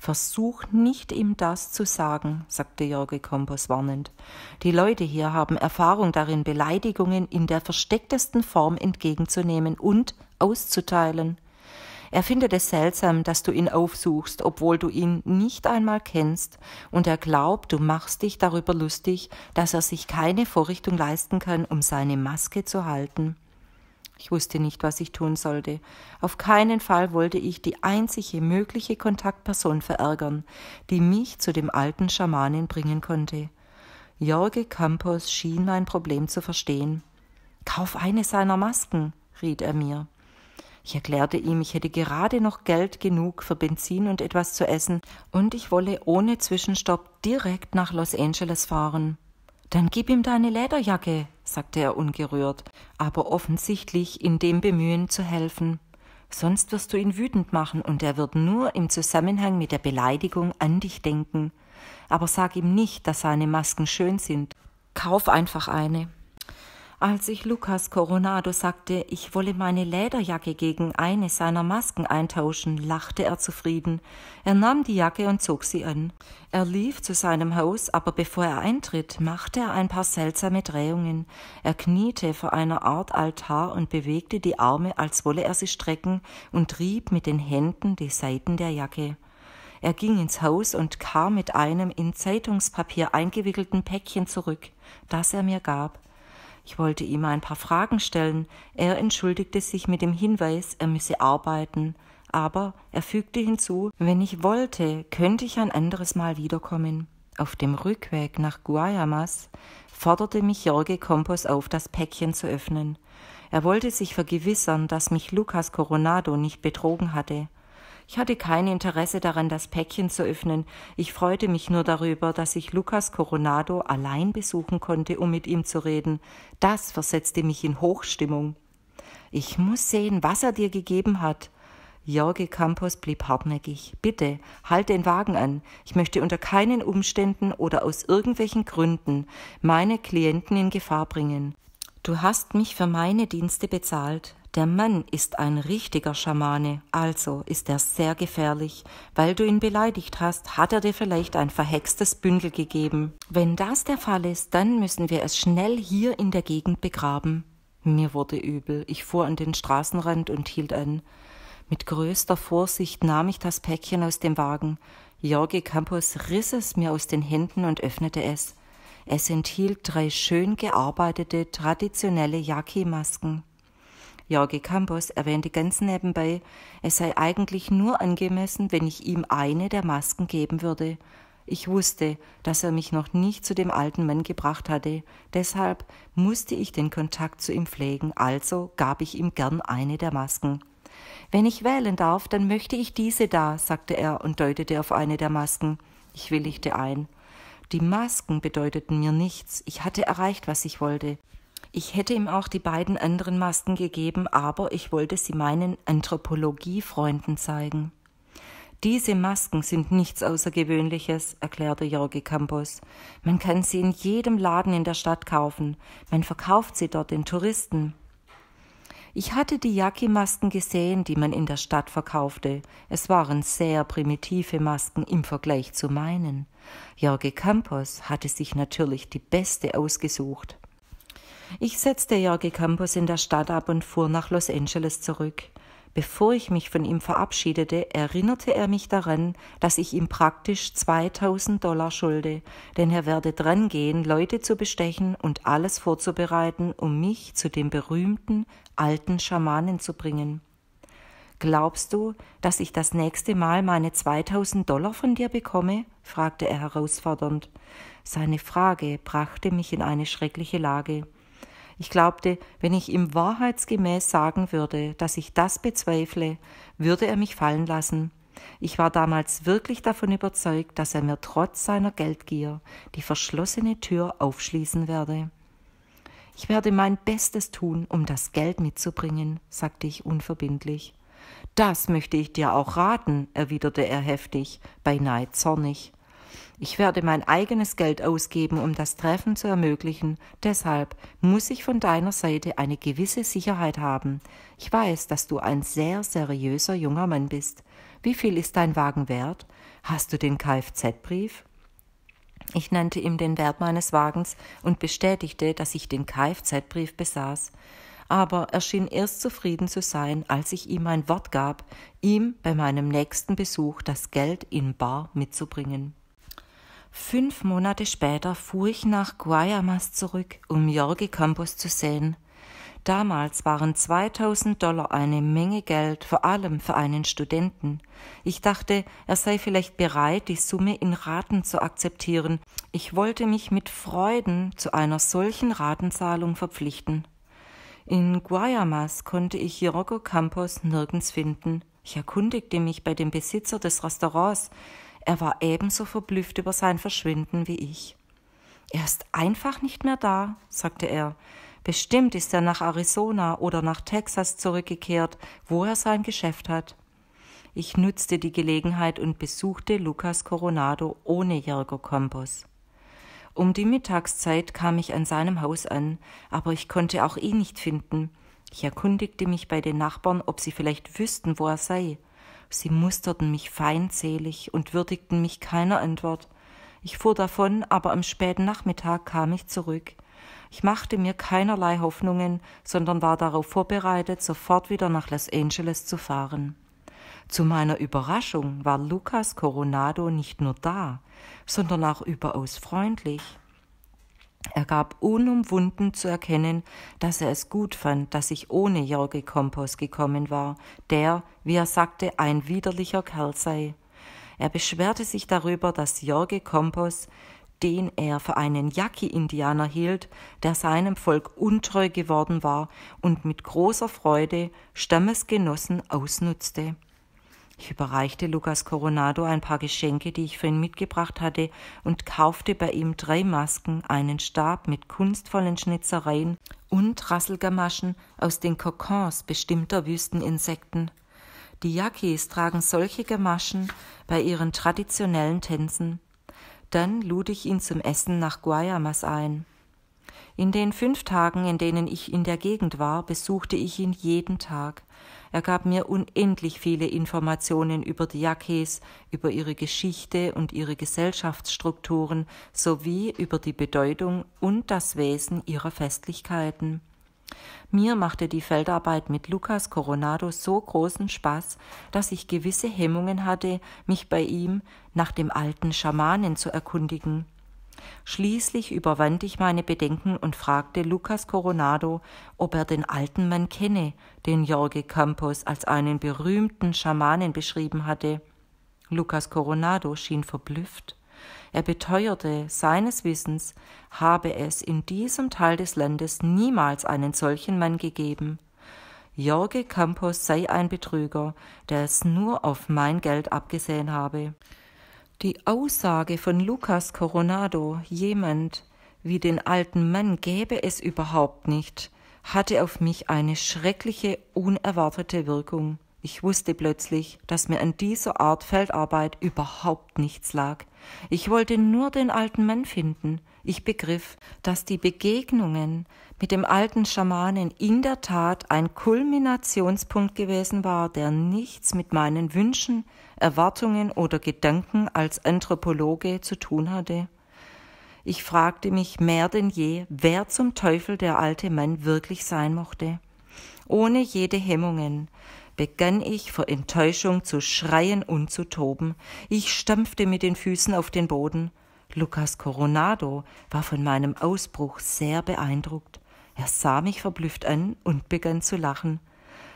Versuch nicht, ihm das zu sagen, sagte Jorge Kompos warnend. Die Leute hier haben Erfahrung darin, Beleidigungen in der verstecktesten Form entgegenzunehmen und auszuteilen. Er findet es seltsam, dass du ihn aufsuchst, obwohl du ihn nicht einmal kennst, und er glaubt, du machst dich darüber lustig, dass er sich keine Vorrichtung leisten kann, um seine Maske zu halten. Ich wusste nicht, was ich tun sollte. Auf keinen Fall wollte ich die einzige mögliche Kontaktperson verärgern, die mich zu dem alten Schamanen bringen konnte. Jorge Campos schien mein Problem zu verstehen. Kauf eine seiner Masken, riet er mir. Ich erklärte ihm, ich hätte gerade noch Geld genug für Benzin und etwas zu essen und ich wolle ohne Zwischenstopp direkt nach Los Angeles fahren. Dann gib ihm deine Lederjacke, sagte er ungerührt, aber offensichtlich in dem Bemühen zu helfen. Sonst wirst du ihn wütend machen und er wird nur im Zusammenhang mit der Beleidigung an dich denken. Aber sag ihm nicht, dass seine Masken schön sind. Kauf einfach eine. Als ich Lucas Coronado sagte, ich wolle meine Lederjacke gegen eine seiner Masken eintauschen, lachte er zufrieden. Er nahm die Jacke und zog sie an. Er lief zu seinem Haus, aber bevor er eintritt, machte er ein paar seltsame Drehungen. Er kniete vor einer Art Altar und bewegte die Arme, als wolle er sie strecken, und rieb mit den Händen die Seiten der Jacke. Er ging ins Haus und kam mit einem in Zeitungspapier eingewickelten Päckchen zurück, das er mir gab. Ich wollte ihm ein paar Fragen stellen. Er entschuldigte sich mit dem Hinweis, er müsse arbeiten. Aber er fügte hinzu, wenn ich wollte, könnte ich ein anderes Mal wiederkommen. Auf dem Rückweg nach Guayamas forderte mich Jorge Campos auf, das Päckchen zu öffnen. Er wollte sich vergewissern, dass mich Lucas Coronado nicht betrogen hatte. Ich hatte kein Interesse daran, das Päckchen zu öffnen. Ich freute mich nur darüber, dass ich Lukas Coronado allein besuchen konnte, um mit ihm zu reden. Das versetzte mich in Hochstimmung. Ich muss sehen, was er dir gegeben hat. Jorge Campos blieb hartnäckig. Bitte, halt den Wagen an. Ich möchte unter keinen Umständen oder aus irgendwelchen Gründen meine Klienten in Gefahr bringen. Du hast mich für meine Dienste bezahlt. Der Mann ist ein richtiger Schamane, also ist er sehr gefährlich. Weil du ihn beleidigt hast, hat er dir vielleicht ein verhextes Bündel gegeben. Wenn das der Fall ist, dann müssen wir es schnell hier in der Gegend begraben. Mir wurde übel. Ich fuhr an den Straßenrand und hielt an. Mit größter Vorsicht nahm ich das Päckchen aus dem Wagen. Jorge Campos riss es mir aus den Händen und öffnete es. Es enthielt drei schön gearbeitete traditionelle Yaki-Masken. Jorge Campos erwähnte ganz nebenbei, es sei eigentlich nur angemessen, wenn ich ihm eine der Masken geben würde. Ich wusste, dass er mich noch nicht zu dem alten Mann gebracht hatte, deshalb musste ich den Kontakt zu ihm pflegen, also gab ich ihm gern eine der Masken. Wenn ich wählen darf, dann möchte ich diese da, sagte er und deutete auf eine der Masken. Ich willigte ein. Die Masken bedeuteten mir nichts, ich hatte erreicht, was ich wollte. Ich hätte ihm auch die beiden anderen Masken gegeben, aber ich wollte sie meinen Anthropologiefreunden zeigen. Diese Masken sind nichts Außergewöhnliches, erklärte Jorge Campos. Man kann sie in jedem Laden in der Stadt kaufen. Man verkauft sie dort den Touristen. Ich hatte die Yaki-Masken gesehen, die man in der Stadt verkaufte. Es waren sehr primitive Masken im Vergleich zu meinen. Jorge Campos hatte sich natürlich die beste ausgesucht. Ich setzte Jorge Campos in der Stadt ab und fuhr nach Los Angeles zurück. Bevor ich mich von ihm verabschiedete, erinnerte er mich daran, dass ich ihm praktisch 2000 Dollar schulde, denn er werde dran gehen, Leute zu bestechen und alles vorzubereiten, um mich zu dem berühmten alten Schamanen zu bringen. Glaubst du, dass ich das nächste Mal meine 2000 Dollar von dir bekomme? fragte er herausfordernd. Seine Frage brachte mich in eine schreckliche Lage. Ich glaubte, wenn ich ihm wahrheitsgemäß sagen würde, dass ich das bezweifle, würde er mich fallen lassen. Ich war damals wirklich davon überzeugt, dass er mir trotz seiner Geldgier die verschlossene Tür aufschließen werde. Ich werde mein Bestes tun, um das Geld mitzubringen, sagte ich unverbindlich. Das möchte ich dir auch raten, erwiderte er heftig, beinahe zornig. Ich werde mein eigenes Geld ausgeben, um das Treffen zu ermöglichen. Deshalb muss ich von deiner Seite eine gewisse Sicherheit haben. Ich weiß, dass du ein sehr seriöser junger Mann bist. Wie viel ist dein Wagen wert? Hast du den Kfz-Brief? Ich nannte ihm den Wert meines Wagens und bestätigte, dass ich den Kfz-Brief besaß. Aber er schien erst zufrieden zu sein, als ich ihm mein Wort gab, ihm bei meinem nächsten Besuch das Geld in Bar mitzubringen. Fünf Monate später fuhr ich nach Guayamas zurück, um Jorge Campos zu sehen. Damals waren 2000 Dollar eine Menge Geld, vor allem für einen Studenten. Ich dachte, er sei vielleicht bereit, die Summe in Raten zu akzeptieren. Ich wollte mich mit Freuden zu einer solchen Ratenzahlung verpflichten. In Guayamas konnte ich Jorgo Campos nirgends finden. Ich erkundigte mich bei dem Besitzer des Restaurants, er war ebenso verblüfft über sein Verschwinden wie ich. Er ist einfach nicht mehr da, sagte er. Bestimmt ist er nach Arizona oder nach Texas zurückgekehrt, wo er sein Geschäft hat. Ich nutzte die Gelegenheit und besuchte Lucas Coronado ohne Jergo Kompos. Um die Mittagszeit kam ich an seinem Haus an, aber ich konnte auch ihn nicht finden. Ich erkundigte mich bei den Nachbarn, ob sie vielleicht wüssten, wo er sei. Sie musterten mich feindselig und würdigten mich keiner Antwort. Ich fuhr davon, aber am späten Nachmittag kam ich zurück. Ich machte mir keinerlei Hoffnungen, sondern war darauf vorbereitet, sofort wieder nach Los Angeles zu fahren. Zu meiner Überraschung war Lucas Coronado nicht nur da, sondern auch überaus freundlich. Er gab unumwunden zu erkennen, dass er es gut fand, dass ich ohne Jorge Kompos gekommen war, der, wie er sagte, ein widerlicher Kerl sei. Er beschwerte sich darüber, dass Jorge Kompos, den er für einen Yaki-Indianer hielt, der seinem Volk untreu geworden war und mit großer Freude Stammesgenossen ausnutzte. Ich überreichte Lucas Coronado ein paar Geschenke, die ich für ihn mitgebracht hatte, und kaufte bei ihm drei Masken, einen Stab mit kunstvollen Schnitzereien und Rasselgamaschen aus den Kokons bestimmter Wüsteninsekten. Die Yakis tragen solche Gamaschen bei ihren traditionellen Tänzen. Dann lud ich ihn zum Essen nach Guayamas ein. In den fünf Tagen, in denen ich in der Gegend war, besuchte ich ihn jeden Tag. Er gab mir unendlich viele Informationen über die Yaquis, über ihre Geschichte und ihre Gesellschaftsstrukturen sowie über die Bedeutung und das Wesen ihrer Festlichkeiten. Mir machte die Feldarbeit mit Lucas Coronado so großen Spaß, dass ich gewisse Hemmungen hatte, mich bei ihm nach dem alten Schamanen zu erkundigen. Schließlich überwand ich meine Bedenken und fragte Lucas Coronado, ob er den alten Mann kenne, den Jorge Campos als einen berühmten Schamanen beschrieben hatte. Lucas Coronado schien verblüfft. Er beteuerte, seines Wissens habe es in diesem Teil des Landes niemals einen solchen Mann gegeben. Jorge Campos sei ein Betrüger, der es nur auf mein Geld abgesehen habe. Die Aussage von Lucas Coronado, jemand wie den alten Mann gäbe es überhaupt nicht, hatte auf mich eine schreckliche, unerwartete Wirkung. Ich wusste plötzlich, dass mir an dieser Art Feldarbeit überhaupt nichts lag. Ich wollte nur den alten Mann finden. Ich begriff, dass die Begegnungen mit dem alten Schamanen in der Tat ein Kulminationspunkt gewesen war, der nichts mit meinen Wünschen, Erwartungen oder Gedanken als Anthropologe zu tun hatte. Ich fragte mich mehr denn je, wer zum Teufel der alte Mann wirklich sein mochte. Ohne jede Hemmungen begann ich vor Enttäuschung zu schreien und zu toben. Ich stampfte mit den Füßen auf den Boden. Lukas Coronado war von meinem Ausbruch sehr beeindruckt. Er sah mich verblüfft an und begann zu lachen.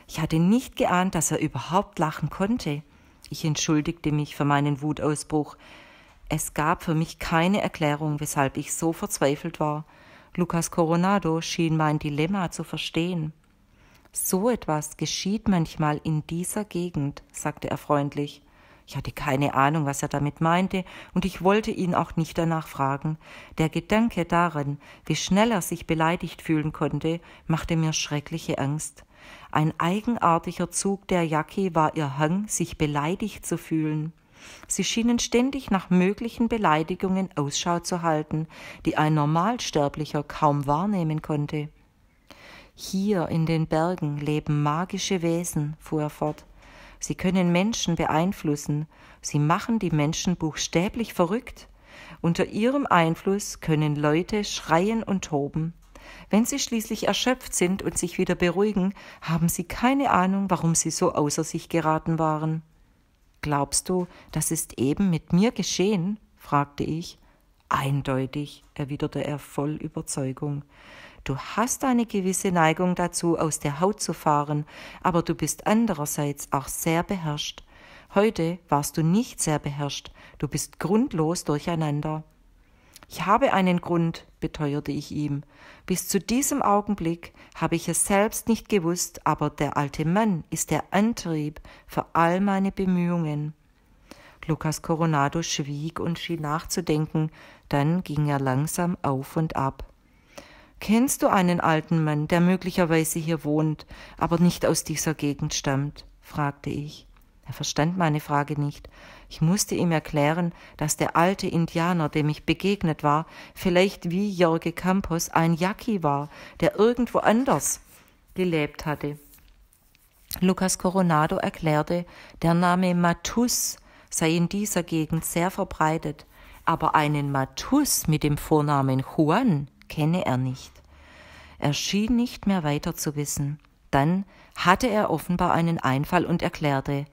Ich hatte nicht geahnt, dass er überhaupt lachen konnte. Ich entschuldigte mich für meinen Wutausbruch. Es gab für mich keine Erklärung, weshalb ich so verzweifelt war. Lukas Coronado schien mein Dilemma zu verstehen. So etwas geschieht manchmal in dieser Gegend, sagte er freundlich. Ich hatte keine Ahnung, was er damit meinte, und ich wollte ihn auch nicht danach fragen. Der Gedanke daran, wie schnell er sich beleidigt fühlen konnte, machte mir schreckliche Angst. Ein eigenartiger Zug der Jacke war ihr Hang, sich beleidigt zu fühlen. Sie schienen ständig nach möglichen Beleidigungen Ausschau zu halten, die ein Normalsterblicher kaum wahrnehmen konnte. Hier in den Bergen leben magische Wesen, fuhr er fort. Sie können Menschen beeinflussen, sie machen die Menschen buchstäblich verrückt. Unter ihrem Einfluss können Leute schreien und toben. Wenn sie schließlich erschöpft sind und sich wieder beruhigen, haben sie keine Ahnung, warum sie so außer sich geraten waren. Glaubst du, das ist eben mit mir geschehen? fragte ich. Eindeutig, erwiderte er voll Überzeugung. Du hast eine gewisse Neigung dazu, aus der Haut zu fahren, aber du bist andererseits auch sehr beherrscht. Heute warst du nicht sehr beherrscht, du bist grundlos durcheinander. Ich habe einen Grund, beteuerte ich ihm. Bis zu diesem Augenblick habe ich es selbst nicht gewusst, aber der alte Mann ist der Antrieb für all meine Bemühungen. Lukas Coronado schwieg und schien nachzudenken, dann ging er langsam auf und ab. Kennst du einen alten Mann, der möglicherweise hier wohnt, aber nicht aus dieser Gegend stammt? fragte ich. Er verstand meine Frage nicht. Ich musste ihm erklären, dass der alte Indianer, dem ich begegnet war, vielleicht wie Jorge Campos ein Yaki war, der irgendwo anders gelebt hatte. Lucas Coronado erklärte, der Name Matus sei in dieser Gegend sehr verbreitet, aber einen Matus mit dem Vornamen Juan kenne er nicht. Er schien nicht mehr weiter zu wissen. Dann hatte er offenbar einen Einfall und erklärte,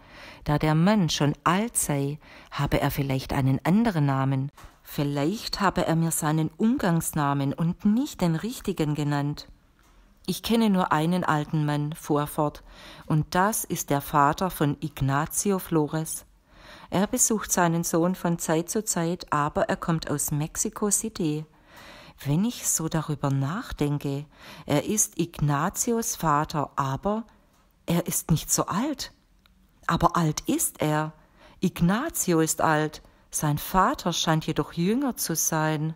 da der Mann schon alt sei, habe er vielleicht einen anderen Namen. Vielleicht habe er mir seinen Umgangsnamen und nicht den richtigen genannt. Ich kenne nur einen alten Mann, fuhr er fort, und das ist der Vater von Ignacio Flores. Er besucht seinen Sohn von Zeit zu Zeit, aber er kommt aus Mexico City. Wenn ich so darüber nachdenke, er ist Ignatius Vater, aber er ist nicht so alt. Aber alt ist er. Ignatio ist alt, sein Vater scheint jedoch jünger zu sein.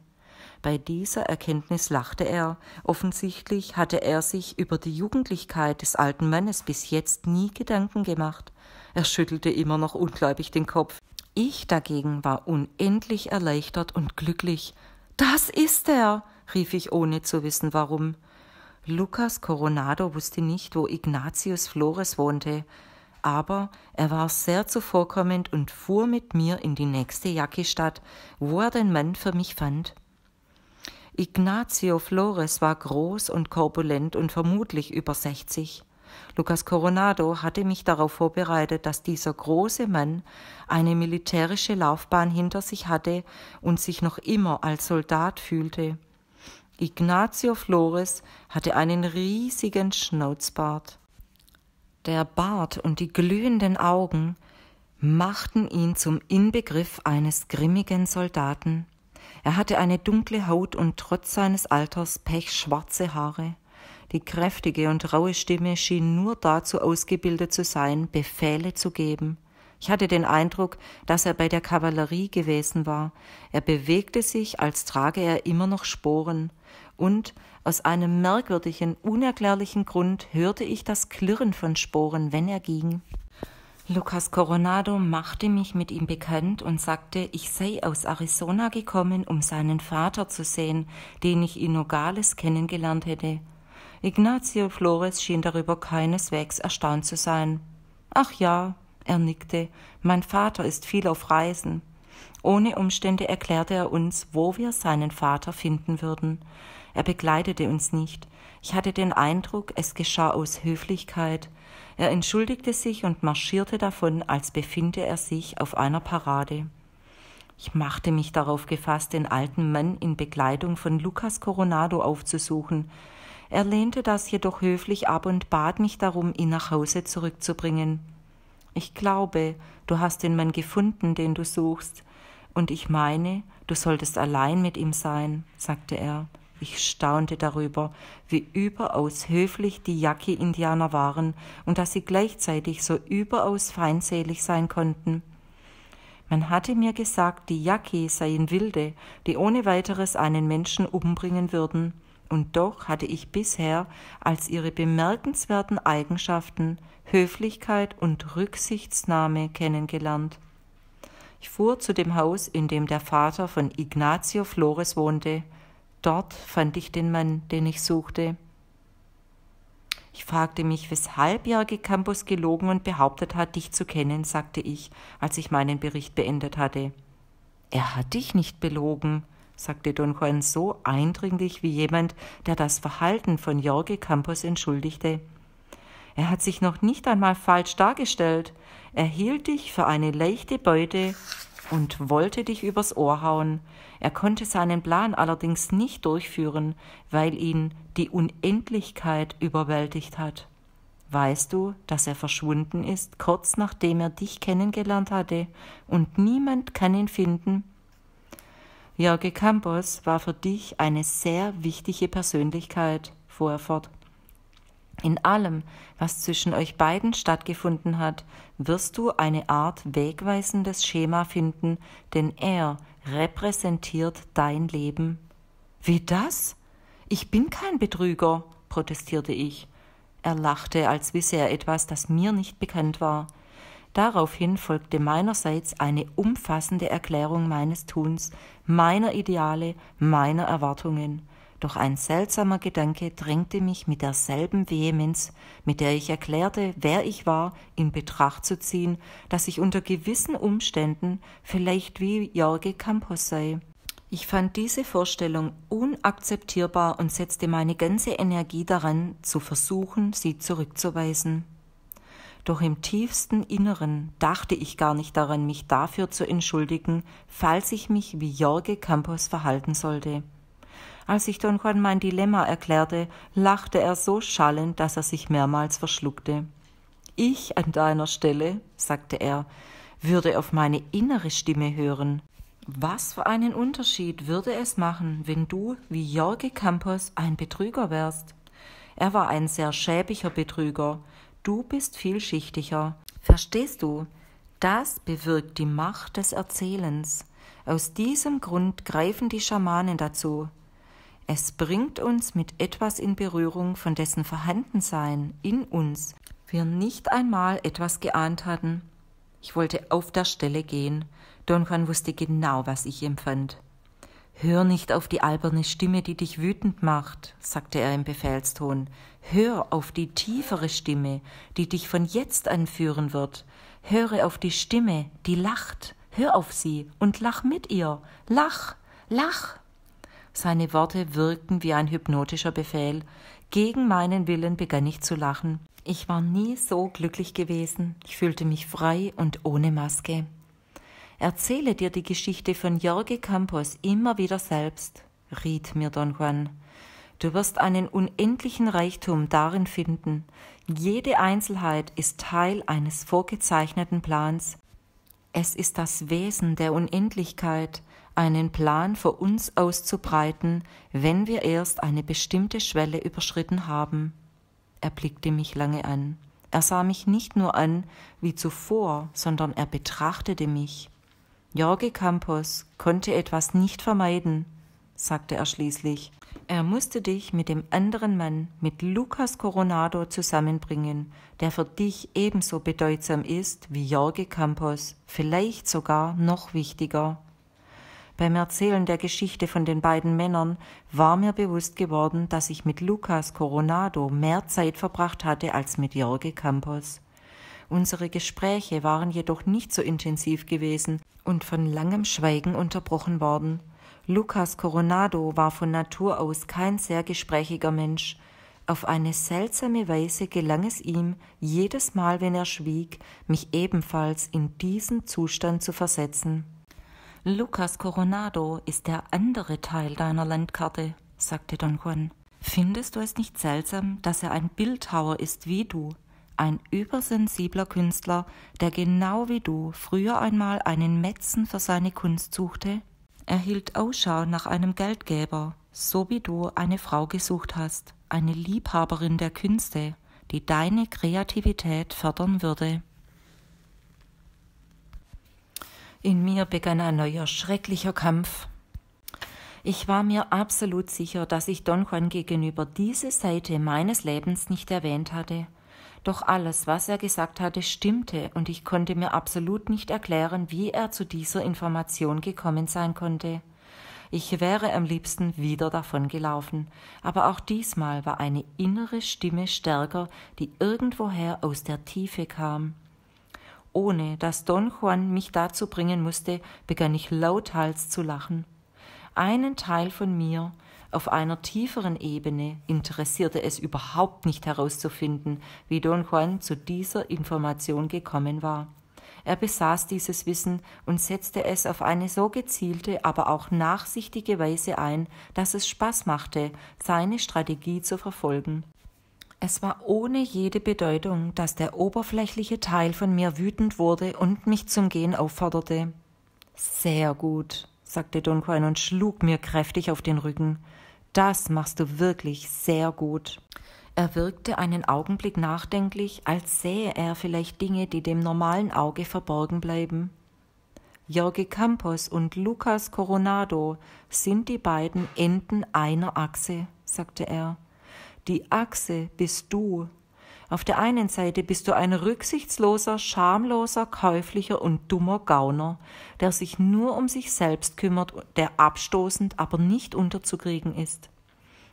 Bei dieser Erkenntnis lachte er. Offensichtlich hatte er sich über die Jugendlichkeit des alten Mannes bis jetzt nie Gedanken gemacht. Er schüttelte immer noch ungläubig den Kopf. Ich dagegen war unendlich erleichtert und glücklich das ist er, rief ich ohne zu wissen warum. Lucas Coronado wusste nicht, wo Ignatius Flores wohnte, aber er war sehr zuvorkommend und fuhr mit mir in die nächste Jacki-Stadt, wo er den Mann für mich fand. Ignazio Flores war groß und korpulent und vermutlich über 60. Lucas Coronado hatte mich darauf vorbereitet, dass dieser große Mann eine militärische Laufbahn hinter sich hatte und sich noch immer als Soldat fühlte. Ignacio Flores hatte einen riesigen Schnauzbart. Der Bart und die glühenden Augen machten ihn zum Inbegriff eines grimmigen Soldaten. Er hatte eine dunkle Haut und trotz seines Alters pechschwarze Haare. Die kräftige und raue Stimme schien nur dazu ausgebildet zu sein, Befehle zu geben. Ich hatte den Eindruck, dass er bei der Kavallerie gewesen war. Er bewegte sich, als trage er immer noch Sporen. Und aus einem merkwürdigen, unerklärlichen Grund hörte ich das Klirren von Sporen, wenn er ging. Lucas Coronado machte mich mit ihm bekannt und sagte, ich sei aus Arizona gekommen, um seinen Vater zu sehen, den ich in Nogales kennengelernt hätte. Ignacio Flores schien darüber keineswegs erstaunt zu sein. Ach ja, er nickte, mein Vater ist viel auf Reisen. Ohne Umstände erklärte er uns, wo wir seinen Vater finden würden. Er begleitete uns nicht. Ich hatte den Eindruck, es geschah aus Höflichkeit. Er entschuldigte sich und marschierte davon, als befinde er sich auf einer Parade. Ich machte mich darauf gefasst, den alten Mann in Begleitung von Lucas Coronado aufzusuchen, er lehnte das jedoch höflich ab und bat mich darum, ihn nach Hause zurückzubringen. Ich glaube, du hast den Mann gefunden, den du suchst, und ich meine, du solltest allein mit ihm sein, sagte er. Ich staunte darüber, wie überaus höflich die Yaki-Indianer waren und dass sie gleichzeitig so überaus feindselig sein konnten. Man hatte mir gesagt, die Yaki seien Wilde, die ohne weiteres einen Menschen umbringen würden und doch hatte ich bisher als ihre bemerkenswerten Eigenschaften Höflichkeit und Rücksichtsnahme kennengelernt. Ich fuhr zu dem Haus, in dem der Vater von Ignazio Flores wohnte. Dort fand ich den Mann, den ich suchte. Ich fragte mich, weshalb Jörge Campus gelogen und behauptet hat, dich zu kennen, sagte ich, als ich meinen Bericht beendet hatte. Er hat dich nicht belogen, sagte Don Juan so eindringlich wie jemand, der das Verhalten von Jorge Campos entschuldigte. Er hat sich noch nicht einmal falsch dargestellt. Er hielt dich für eine leichte Beute und wollte dich übers Ohr hauen. Er konnte seinen Plan allerdings nicht durchführen, weil ihn die Unendlichkeit überwältigt hat. Weißt du, dass er verschwunden ist, kurz nachdem er dich kennengelernt hatte, und niemand kann ihn finden? Jorge Campos war für dich eine sehr wichtige Persönlichkeit, fuhr er fort. In allem, was zwischen euch beiden stattgefunden hat, wirst du eine Art wegweisendes Schema finden, denn er repräsentiert dein Leben. Wie das? Ich bin kein Betrüger, protestierte ich. Er lachte, als wisse er etwas, das mir nicht bekannt war. Daraufhin folgte meinerseits eine umfassende Erklärung meines Tuns, meiner Ideale, meiner Erwartungen. Doch ein seltsamer Gedanke drängte mich mit derselben Vehemenz, mit der ich erklärte, wer ich war, in Betracht zu ziehen, dass ich unter gewissen Umständen vielleicht wie Jorge Campos sei. Ich fand diese Vorstellung unakzeptierbar und setzte meine ganze Energie daran, zu versuchen, sie zurückzuweisen doch im tiefsten Inneren dachte ich gar nicht daran, mich dafür zu entschuldigen, falls ich mich wie Jorge Campos verhalten sollte. Als ich Don Juan mein Dilemma erklärte, lachte er so schallend, dass er sich mehrmals verschluckte. Ich an deiner Stelle, sagte er, würde auf meine innere Stimme hören. Was für einen Unterschied würde es machen, wenn du, wie Jorge Campos, ein Betrüger wärst? Er war ein sehr schäbiger Betrüger, Du bist vielschichtiger. Verstehst du? Das bewirkt die Macht des Erzählens. Aus diesem Grund greifen die Schamanen dazu. Es bringt uns mit etwas in Berührung, von dessen Vorhandensein in uns wir nicht einmal etwas geahnt hatten. Ich wollte auf der Stelle gehen. Don Juan wusste genau, was ich empfand. Hör nicht auf die alberne Stimme, die dich wütend macht, sagte er im Befehlston. Hör auf die tiefere Stimme, die dich von jetzt an führen wird. Höre auf die Stimme, die lacht. Hör auf sie und lach mit ihr. Lach, lach. Seine Worte wirkten wie ein hypnotischer Befehl. Gegen meinen Willen begann ich zu lachen. Ich war nie so glücklich gewesen. Ich fühlte mich frei und ohne Maske. Erzähle dir die Geschichte von Jorge Campos immer wieder selbst, riet mir Don Juan. Du wirst einen unendlichen Reichtum darin finden. Jede Einzelheit ist Teil eines vorgezeichneten Plans. Es ist das Wesen der Unendlichkeit, einen Plan für uns auszubreiten, wenn wir erst eine bestimmte Schwelle überschritten haben. Er blickte mich lange an. Er sah mich nicht nur an wie zuvor, sondern er betrachtete mich. Jorge Campos konnte etwas nicht vermeiden, sagte er schließlich. Er musste dich mit dem anderen Mann, mit Lucas Coronado, zusammenbringen, der für dich ebenso bedeutsam ist wie Jorge Campos, vielleicht sogar noch wichtiger. Beim Erzählen der Geschichte von den beiden Männern war mir bewusst geworden, dass ich mit Lucas Coronado mehr Zeit verbracht hatte als mit Jorge Campos. Unsere Gespräche waren jedoch nicht so intensiv gewesen und von langem Schweigen unterbrochen worden. Lucas Coronado war von Natur aus kein sehr gesprächiger Mensch. Auf eine seltsame Weise gelang es ihm, jedes Mal, wenn er schwieg, mich ebenfalls in diesen Zustand zu versetzen. Lucas Coronado ist der andere Teil deiner Landkarte, sagte Don Juan. Findest du es nicht seltsam, dass er ein Bildhauer ist wie du, ein übersensibler Künstler, der genau wie du früher einmal einen Metzen für seine Kunst suchte, er hielt Ausschau nach einem Geldgeber, so wie du eine Frau gesucht hast, eine Liebhaberin der Künste, die deine Kreativität fördern würde. In mir begann ein neuer schrecklicher Kampf. Ich war mir absolut sicher, dass ich Don Juan gegenüber diese Seite meines Lebens nicht erwähnt hatte, doch alles, was er gesagt hatte, stimmte, und ich konnte mir absolut nicht erklären, wie er zu dieser Information gekommen sein konnte. Ich wäre am liebsten wieder davon gelaufen, aber auch diesmal war eine innere Stimme stärker, die irgendwoher aus der Tiefe kam. Ohne dass Don Juan mich dazu bringen musste, begann ich lauthals zu lachen. Einen Teil von mir, auf einer tieferen Ebene interessierte es überhaupt nicht herauszufinden, wie Don Juan zu dieser Information gekommen war. Er besaß dieses Wissen und setzte es auf eine so gezielte, aber auch nachsichtige Weise ein, dass es Spaß machte, seine Strategie zu verfolgen. Es war ohne jede Bedeutung, dass der oberflächliche Teil von mir wütend wurde und mich zum Gehen aufforderte. Sehr gut, sagte Don Juan und schlug mir kräftig auf den Rücken. Das machst du wirklich sehr gut. Er wirkte einen Augenblick nachdenklich, als sähe er vielleicht Dinge, die dem normalen Auge verborgen bleiben. Jorge Campos und Lucas Coronado sind die beiden Enden einer Achse, sagte er. Die Achse bist du, auf der einen Seite bist du ein rücksichtsloser, schamloser, käuflicher und dummer Gauner, der sich nur um sich selbst kümmert, der abstoßend, aber nicht unterzukriegen ist.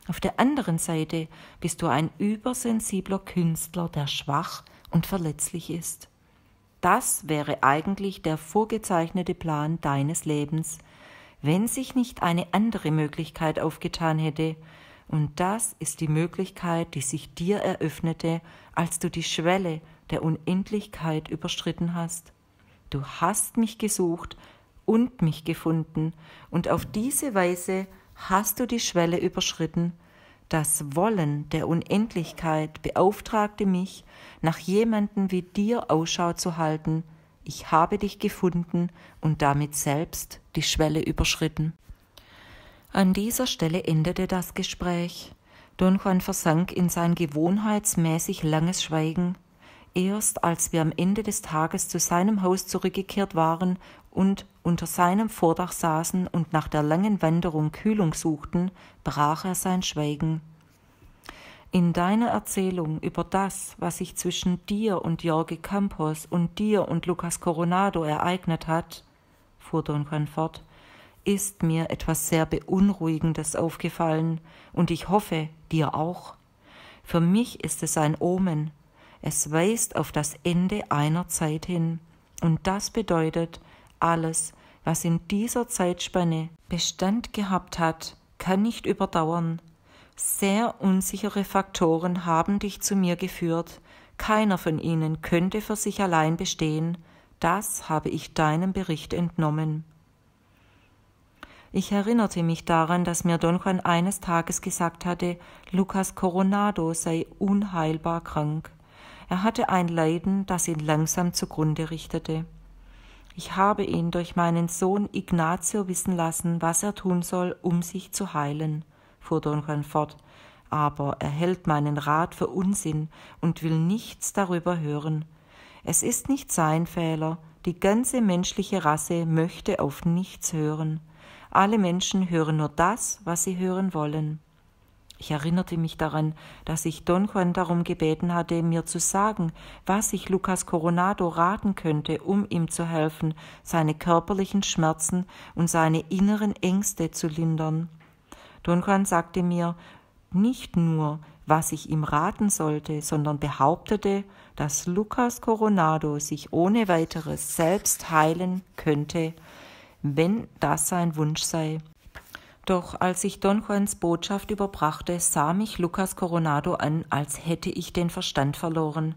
Auf der anderen Seite bist du ein übersensibler Künstler, der schwach und verletzlich ist. Das wäre eigentlich der vorgezeichnete Plan deines Lebens, wenn sich nicht eine andere Möglichkeit aufgetan hätte, und das ist die Möglichkeit, die sich dir eröffnete, als du die Schwelle der Unendlichkeit überschritten hast. Du hast mich gesucht und mich gefunden, und auf diese Weise hast du die Schwelle überschritten. Das Wollen der Unendlichkeit beauftragte mich, nach jemandem wie dir Ausschau zu halten. Ich habe dich gefunden und damit selbst die Schwelle überschritten. An dieser Stelle endete das Gespräch. Don Juan versank in sein gewohnheitsmäßig langes Schweigen. Erst als wir am Ende des Tages zu seinem Haus zurückgekehrt waren und unter seinem Vordach saßen und nach der langen Wanderung Kühlung suchten, brach er sein Schweigen. In deiner Erzählung über das, was sich zwischen dir und Jorge Campos und dir und Lucas Coronado ereignet hat, fuhr Don Juan fort, ist mir etwas sehr Beunruhigendes aufgefallen, und ich hoffe, dir auch. Für mich ist es ein Omen. Es weist auf das Ende einer Zeit hin, und das bedeutet, alles, was in dieser Zeitspanne Bestand gehabt hat, kann nicht überdauern. Sehr unsichere Faktoren haben dich zu mir geführt, keiner von ihnen könnte für sich allein bestehen, das habe ich deinem Bericht entnommen. Ich erinnerte mich daran, dass mir Don Juan eines Tages gesagt hatte, Lucas Coronado sei unheilbar krank. Er hatte ein Leiden, das ihn langsam zugrunde richtete. Ich habe ihn durch meinen Sohn Ignazio wissen lassen, was er tun soll, um sich zu heilen, fuhr Don Juan fort, aber er hält meinen Rat für Unsinn und will nichts darüber hören. Es ist nicht sein Fehler, die ganze menschliche Rasse möchte auf nichts hören. Alle Menschen hören nur das, was sie hören wollen. Ich erinnerte mich daran, dass ich Don Juan darum gebeten hatte, mir zu sagen, was ich Lucas Coronado raten könnte, um ihm zu helfen, seine körperlichen Schmerzen und seine inneren Ängste zu lindern. Don Juan sagte mir nicht nur, was ich ihm raten sollte, sondern behauptete, dass Lucas Coronado sich ohne weiteres selbst heilen könnte wenn das sein Wunsch sei. Doch als ich Don Juans Botschaft überbrachte, sah mich Lucas Coronado an, als hätte ich den Verstand verloren.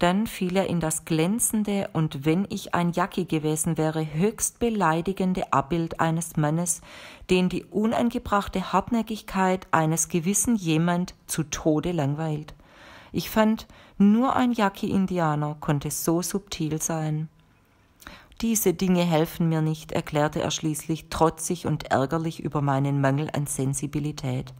Dann fiel er in das glänzende und wenn ich ein Jacki gewesen wäre, höchst beleidigende Abbild eines Mannes, den die unangebrachte Hartnäckigkeit eines gewissen jemand zu Tode langweilt. Ich fand, nur ein Jacki-Indianer konnte so subtil sein. Diese Dinge helfen mir nicht, erklärte er schließlich, trotzig und ärgerlich über meinen Mangel an Sensibilität.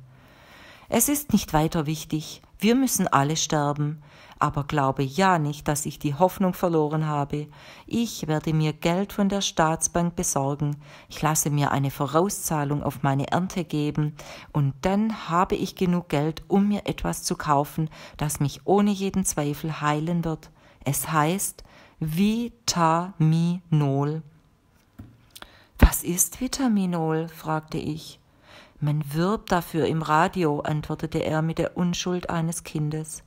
Es ist nicht weiter wichtig, wir müssen alle sterben, aber glaube ja nicht, dass ich die Hoffnung verloren habe. Ich werde mir Geld von der Staatsbank besorgen, ich lasse mir eine Vorauszahlung auf meine Ernte geben, und dann habe ich genug Geld, um mir etwas zu kaufen, das mich ohne jeden Zweifel heilen wird. Es heißt, Vitaminol. Was ist Vitaminol? fragte ich. Man wirbt dafür im Radio, antwortete er mit der Unschuld eines Kindes.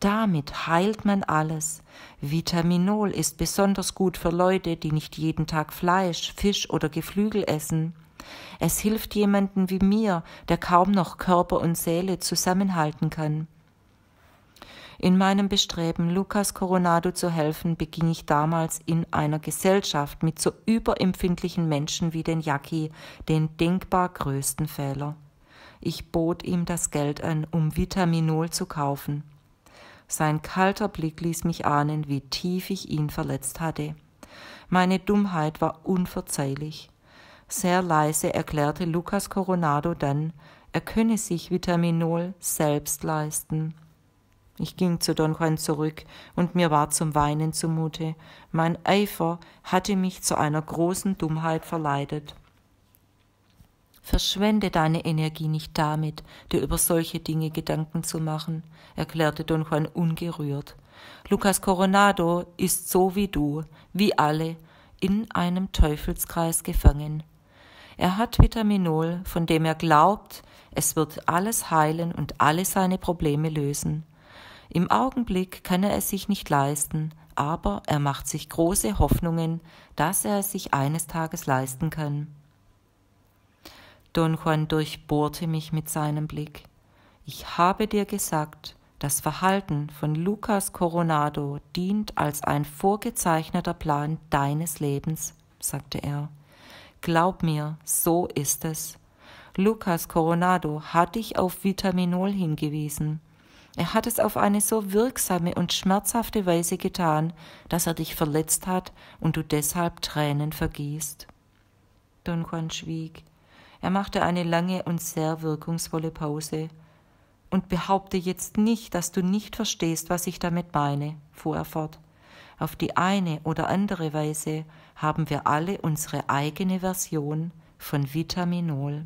Damit heilt man alles. Vitaminol ist besonders gut für Leute, die nicht jeden Tag Fleisch, Fisch oder Geflügel essen. Es hilft jemanden wie mir, der kaum noch Körper und Seele zusammenhalten kann. In meinem Bestreben, Lukas Coronado zu helfen, beging ich damals in einer Gesellschaft mit so überempfindlichen Menschen wie den Jackie den denkbar größten Fehler. Ich bot ihm das Geld an, um Vitaminol zu kaufen. Sein kalter Blick ließ mich ahnen, wie tief ich ihn verletzt hatte. Meine Dummheit war unverzeihlich. Sehr leise erklärte Lukas Coronado dann, er könne sich Vitaminol selbst leisten. Ich ging zu Don Juan zurück und mir war zum Weinen zumute. Mein Eifer hatte mich zu einer großen Dummheit verleitet. Verschwende deine Energie nicht damit, dir über solche Dinge Gedanken zu machen, erklärte Don Juan ungerührt. Lucas Coronado ist so wie du, wie alle, in einem Teufelskreis gefangen. Er hat Vitaminol, von dem er glaubt, es wird alles heilen und alle seine Probleme lösen. Im Augenblick kann er es sich nicht leisten, aber er macht sich große Hoffnungen, dass er es sich eines Tages leisten kann. Don Juan durchbohrte mich mit seinem Blick. Ich habe dir gesagt, das Verhalten von Lucas Coronado dient als ein vorgezeichneter Plan deines Lebens, sagte er. Glaub mir, so ist es. Lucas Coronado hat dich auf Vitaminol hingewiesen. Er hat es auf eine so wirksame und schmerzhafte Weise getan, dass er dich verletzt hat und du deshalb Tränen vergießt. Don Juan schwieg. Er machte eine lange und sehr wirkungsvolle Pause. Und behaupte jetzt nicht, dass du nicht verstehst, was ich damit meine, fuhr er fort. Auf die eine oder andere Weise haben wir alle unsere eigene Version von Vitaminol.